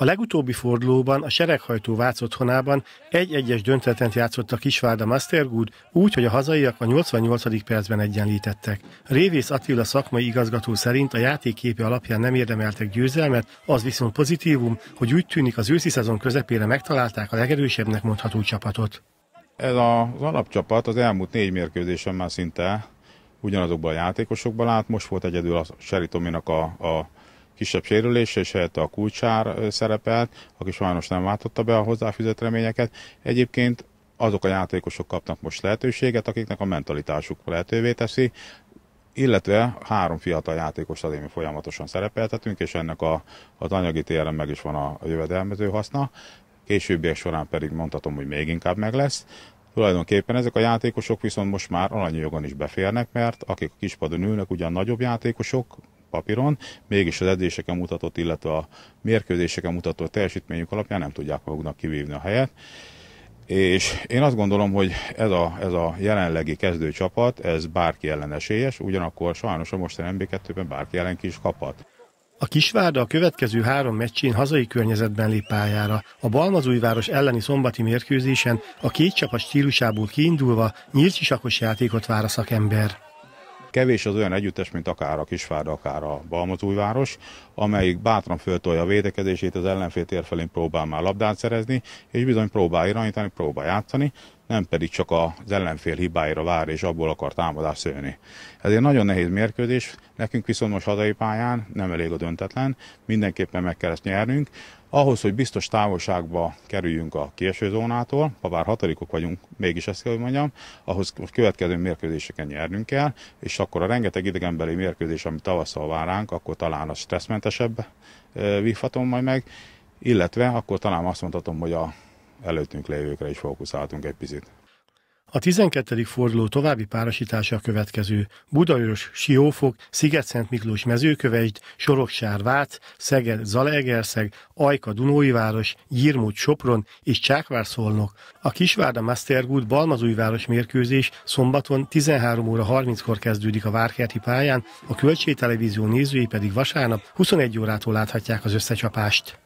A legutóbbi fordulóban a sereghajtó Vác otthonában egy-egyes döntetlent játszott a Kisvárda Mastergood, úgy, hogy a hazaiak a 88. percben egyenlítettek. Révész Attila szakmai igazgató szerint a játékképe alapján nem érdemeltek győzelmet, az viszont pozitívum, hogy úgy tűnik az őszi szezon közepére megtalálták a legerősebbnek mondható csapatot. Ez az alapcsapat az elmúlt négy mérkőzésen már szinte ugyanazokban a játékosokban állt, most volt egyedül a Seritominak a, a kisebb sérülés, és helyette a kulcsár szerepelt, aki sajnos nem váltotta be a hozzáfizett reményeket. Egyébként azok a játékosok kapnak most lehetőséget, akiknek a mentalitásuk lehetővé teszi, illetve három fiatal játékos az, folyamatosan szerepeltetünk, és ennek a, az anyagi téren meg is van a, a jövedelmező haszna, későbbiek során pedig mondhatom, hogy még inkább meg lesz. Tulajdonképpen ezek a játékosok viszont most már alanyi jogon is beférnek, mert akik a kispadon ülnek, ugyan nagyobb játékosok, papíron, mégis az edzéseken mutatott, illetve a mérkőzéseken mutatott teljesítményük alapján nem tudják maguknak kivívni a helyet. És én azt gondolom, hogy ez a, ez a jelenlegi kezdőcsapat, ez bárki ellen esélyes, ugyanakkor sajnos a mostani MB2-ben bárki ellen ki is kaphat. A Kisvárda a következő három meccsén hazai környezetben lép pályára. A Balmazújváros elleni szombati mérkőzésen a két csapat stílusából kiindulva nyílt játékot vár a szakember. Kevés az olyan együttes, mint akár a Kisvárd, akár a Balmazújváros, amelyik bátran föltolja a védekezését, az ellenfél tér felén próbál már labdát szerezni, és bizony próbál irányítani, próbál játszani, nem pedig csak az ellenfél hibáira vár és abból akar támadást szőni. egy nagyon nehéz mérkőzés, nekünk viszont most hazai pályán nem elég a döntetlen, mindenképpen meg kell ezt nyernünk. Ahhoz, hogy biztos távolságba kerüljünk a kieső zónától, ha bár hatodikok vagyunk, mégis ezt kell, hogy mondjam, ahhoz most következő mérkőzéseken nyernünk kell, és akkor a rengeteg idegenbeli mérkőzés, ami tavasszal vár ránk, akkor talán a stresszmentesebb eh, vívhatom majd meg, illetve akkor talán azt mondhatom, hogy a előttünk lévőkre is fókuszáltunk egy picit. A 12. forduló további párosítása a következő. Budaörs, Siófok, Sziget-Szent Miklós mezőkövesd, Soroksár Vác, Szeged Zalaegerszeg, Ajka Dunóiváros, Gyirmót Sopron és Csákvár Szolnok. A Kisvárda Mastergút Balmazújváros mérkőzés szombaton 13 óra 30-kor kezdődik a Várkerti pályán, a Kölcsé Televízió nézői pedig vasárnap 21 órától láthatják az összecsapást.